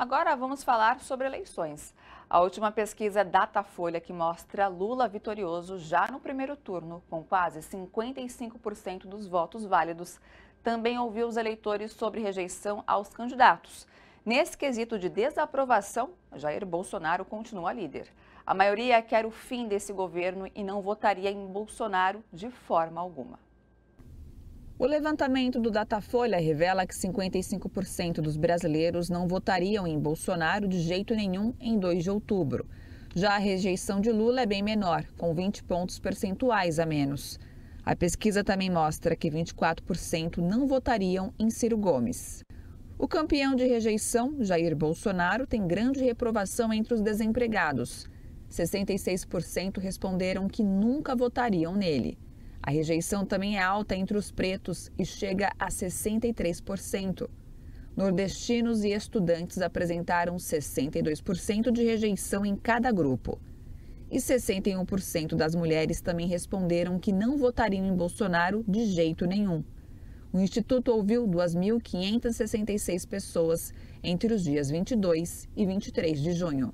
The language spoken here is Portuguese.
Agora vamos falar sobre eleições. A última pesquisa Datafolha que mostra Lula vitorioso já no primeiro turno, com quase 55% dos votos válidos, também ouviu os eleitores sobre rejeição aos candidatos. Nesse quesito de desaprovação, Jair Bolsonaro continua líder. A maioria quer o fim desse governo e não votaria em Bolsonaro de forma alguma. O levantamento do Datafolha revela que 55% dos brasileiros não votariam em Bolsonaro de jeito nenhum em 2 de outubro. Já a rejeição de Lula é bem menor, com 20 pontos percentuais a menos. A pesquisa também mostra que 24% não votariam em Ciro Gomes. O campeão de rejeição, Jair Bolsonaro, tem grande reprovação entre os desempregados. 66% responderam que nunca votariam nele. A rejeição também é alta entre os pretos e chega a 63%. Nordestinos e estudantes apresentaram 62% de rejeição em cada grupo. E 61% das mulheres também responderam que não votariam em Bolsonaro de jeito nenhum. O Instituto ouviu 2.566 pessoas entre os dias 22 e 23 de junho.